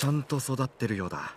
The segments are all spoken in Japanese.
ちゃんと育ってるようだ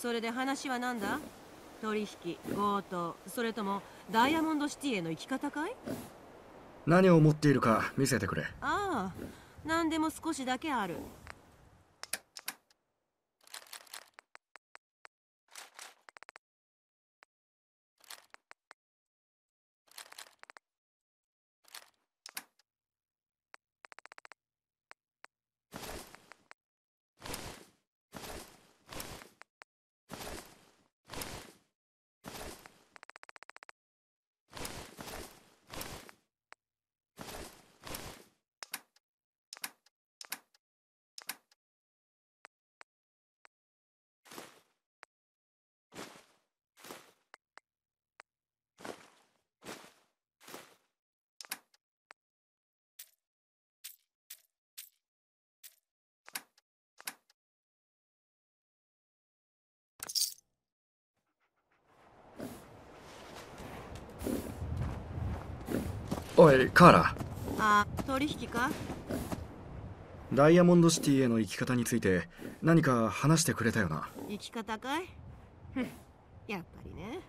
それで話は何だ取引強盗それともダイヤモンドシティへの行き方かい何を持っているか見せてくれああ何でも少しだけあるおいカーラあ取引かダイヤモンドシティへの行き方について何か話してくれたよな行き方かい やっぱりね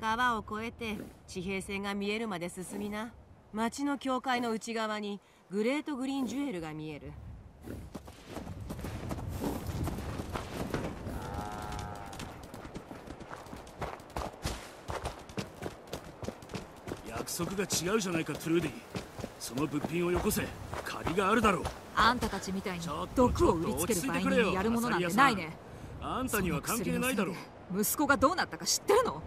川を越えて地平線が見えるまで進みな町の境界の内側にグレートグリーンジュエルが見える約束が違うじゃないかトゥルーディその物品をよこせ借りがあるだろうあんたたちみたいに毒を売りつける売人にやるものなんてないねあんたには関係ないだろう息子がどうなったか知ってるの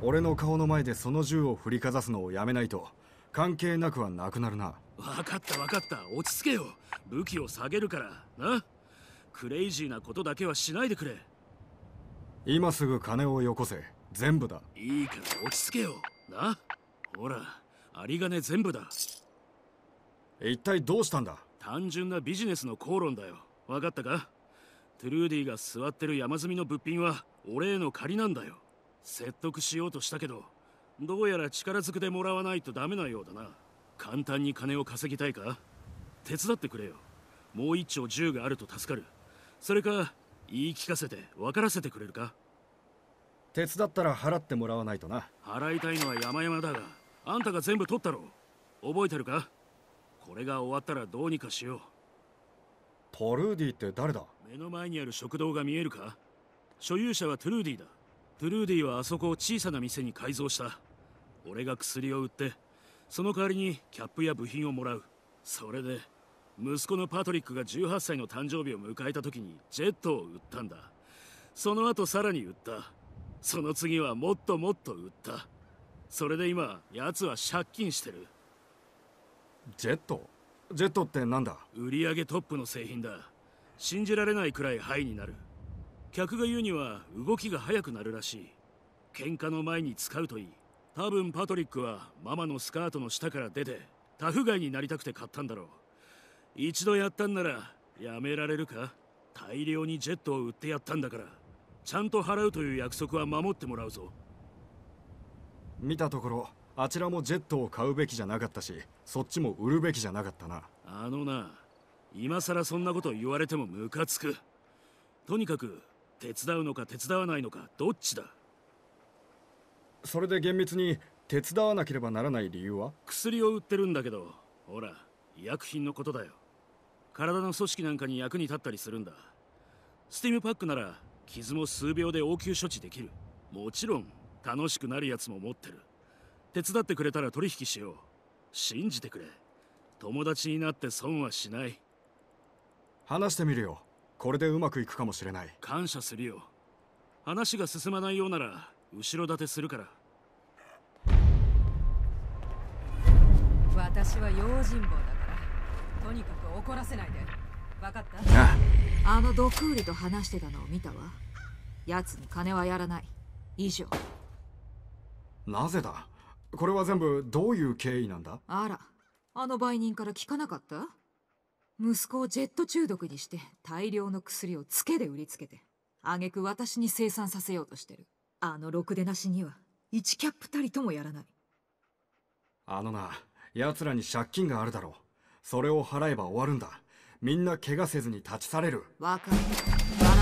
俺の顔の前でその銃を振りかざすのをやめないと関係なくはなくなるな分かった分かった落ち着けよ武器を下げるからなクレイジーなことだけはしないでくれ今すぐ金をよこせ全部だいいから落ち着けよなほら有り金全部だ一体どうしたんだ単純なビジネスの口論だよ分かったかトゥルーディが座ってる山積みの物品は俺への借りなんだよ説得しようとしたけどどうやら力ずくでもらわないとダメなようだな簡単に金を稼ぎたいか手伝ってくれよもう一丁銃があると助かるそれか言い聞かせて分からせてくれるか手伝ったら払ってもらわないとな払いたいのは山々だがあんたが全部取ったろ覚えてるかこれが終わったらどうにかしようトルーディって誰だ目の前にある食堂が見えるか所有者はトゥルーディだトゥルーディはあそこを小さな店に改造した俺が薬を売ってその代わりにキャップや部品をもらうそれで息子のパトリックが18歳の誕生日を迎えた時にジェットを売ったんだその後さらに売ったその次はもっともっと売ったそれで今奴は借金してるジェットジェットってなんだ売上トップの製品だ信じられないくらいハイになる客が言うには動きが速くなるらしい喧嘩の前に使うといい多分パトリックはママのスカートの下から出てタフガイになりたくて買ったんだろう一度やったんならやめられるか大量にジェットを売ってやったんだからちゃんと払うという約束は守ってもらうぞ見たところあちらもジェットを買うべきじゃなかったしそっちも売るべきじゃなかったなあのな今さらそんなこと言われてもムカつくとにかく手伝うのか手伝わないのかどっちだそれで厳密に手伝わなければならない理由は薬を売ってるんだけどほら医薬品のことだよ体の組織なんかに役に立ったりするんだスティムパックなら傷も数秒で応急処置できるもちろん楽しくなるやつも持ってる手伝ってくれたら取引しよう信じてくれ友達になって損はしない話してみるよこれでうまくいくかもしれない感謝するよ話が進まないようなら後ろ盾するから私は用心棒だからとにかく怒らせないで分かったああの毒売りと話してたのを見たわ奴に金はやらない以上なぜだこれは全部どういう経緯なんだあらあの売人から聞かなかった息子をジェット中毒にして大量の薬をつけで売りつけて挙句私に生産させようとしてるあのろくでなしには1キャップたりともやらないあのな奴らに借金があるだろうそれを払えば終わるんだみんな怪我せずに立ち去れるわかる笑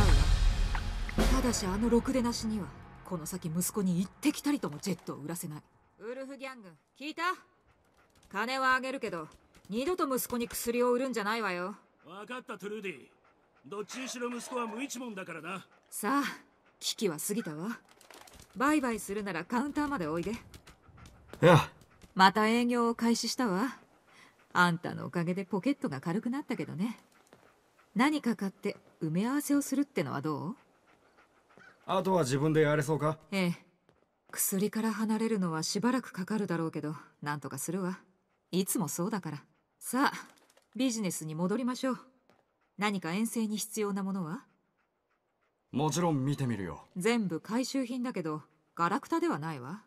うわただしあのろくでなしにはこの先息子に行ってきたりともジェットを売らせないウルフギャング聞いた金はあげるけど二度と息子に薬を売るんじゃないわよ分かったトゥルーディどっちにしろ息子は無一文だからなさあ危機は過ぎたわバイバイするならカウンターまでおいでいやまた営業を開始したわあんたのおかげでポケットが軽くなったけどね何か買って埋め合わせをするってのはどうあとは自分でやれそうかええ薬から離れるのはしばらくかかるだろうけどなんとかするわいつもそうだからさあビジネスに戻りましょう何か遠征に必要なものはもちろん見てみるよ全部回収品だけどガラクタではないわ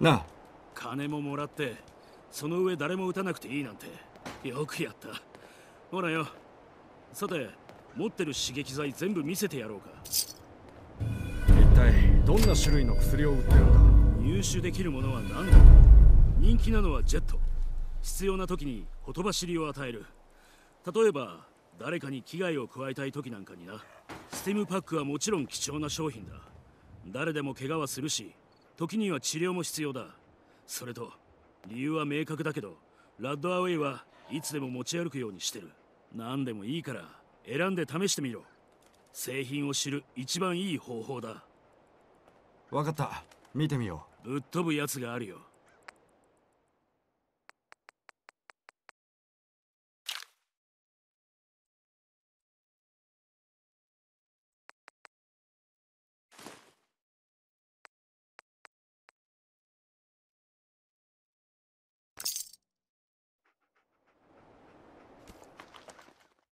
なあ金ももらってその上誰も打たなくていいなんてよくやったほらよさて持ってる刺激剤全部見せてやろうか一体どんな種類の薬を売ってるんだ入手できるものは何だ人気なのはジェット必要な時にほとばしりを与える例えば誰かに危害を加えたい時なんかになスティムパックはもちろん貴重な商品だ誰でも怪我はするし時には治療も必要だそれと理由は明確だけどラッドアウェイはいつでも持ち歩くようにしてる何でもいいから選んで試してみろ製品を知る一番いい方法だ分かった見てみようぶっ飛ぶやつがあるよ